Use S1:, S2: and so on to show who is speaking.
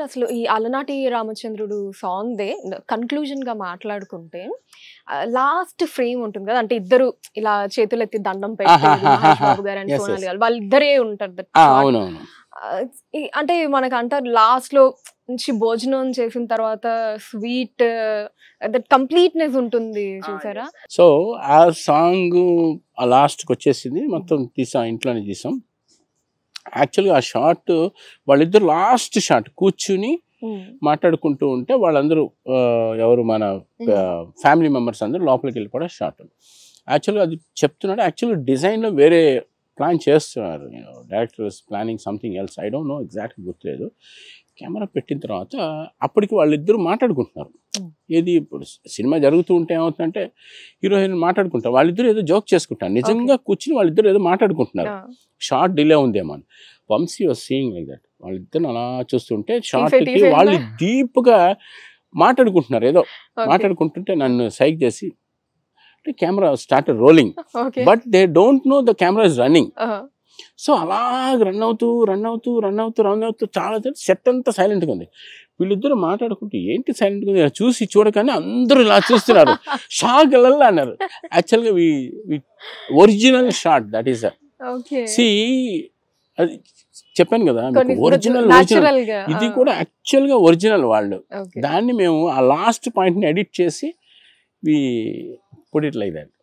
S1: first అసలు ఈ అలనాటి రామచంద్రుడు సాంగ్దే కన్క్లూజన్గా మాట్లాడుకుంటే లాస్ట్ ఫ్రేమ్ ఉంటుంది కదా అంటే ఇద్దరు ఇలా చేతులు ఎత్తి దండం పెట్టి బాబు వాళ్ళిద్దరే ఉంటారు అంటే మనకు అంటారు లాస్ట్ లో నుంచి భోజనం చేసిన తర్వాత స్వీట్ దట్ కంప్లీట్నెస్ ఉంటుంది ah, చూసారా
S2: సో ఆ సాంగ్ లాస్ట్ లాస్ట్కి వచ్చేసింది మొత్తం తీసాం ఇంట్లోనే తీసాం యాక్చువల్గా ఆ షార్ట్ వాళ్ళిద్దరు లాస్ట్ షార్ట్ కూర్చుని మాట్లాడుకుంటూ ఉంటే వాళ్ళందరూ ఎవరు మన ఫ్యామిలీ మెంబర్స్ అందరూ లోపలికి వెళ్ళిపోవడం షార్ట్ యాక్చువల్గా అది చెప్తున్నాడు యాక్చువల్గా డిజైన్లో వేరే ప్లాన్ చేస్తున్నారు director planning something else I don't know exact గుర్తులేదు కెమెరా పెట్టిన తర్వాత అప్పటికి వాళ్ళిద్దరూ మాట్లాడుకుంటున్నారు ఏది ఇప్పుడు సినిమా జరుగుతూ ఉంటే ఏమవుతుందంటే హీరోయిన్ మాట్లాడుకుంటారు వాళ్ళిద్దరూ ఏదో జోక్ చేసుకుంటారు నిజంగా కూర్చుని వాళ్ళిద్దరూ ఏదో మాట్లాడుకుంటున్నారు షార్ట్ డిలే ఉందేమో అని Vamsi was seeing like that వాళ్ళిద్దరు అలా చూస్తుంటే షార్ట్కి వాళ్ళు డీప్గా మాట్లాడుకుంటున్నారు ఏదో మాట్లాడుకుంటుంటే నన్ను సైక్ చేసి అంటే camera start rolling but they don't know the camera is running so అలా రన్ అవుతూ రన్ అవుతూ రన్ అవుతూ రన్ అవుతూ చాలా సెట్ అంతా సైలెంట్గా ఉంది వీళ్ళిద్దరు మాట్లాడుకుంటూ ఏంటి సైలెంట్గా ఉంది చూసి చూడగానే అందరూ ఇలా చూస్తున్నారు షాక్ వెళ్ళాలి అన్నారు యాక్చువల్గా we original shot that is see అది చెప్పాను కదా మీకు ఒరిజినల్ ఒరిజినల్ ఇది కూడా యాక్చువల్గా ఒరిజినల్ వాళ్ళు దాన్ని మేము ఆ లాస్ట్ పాయింట్ని ఎడిట్ చేసి వి పుట్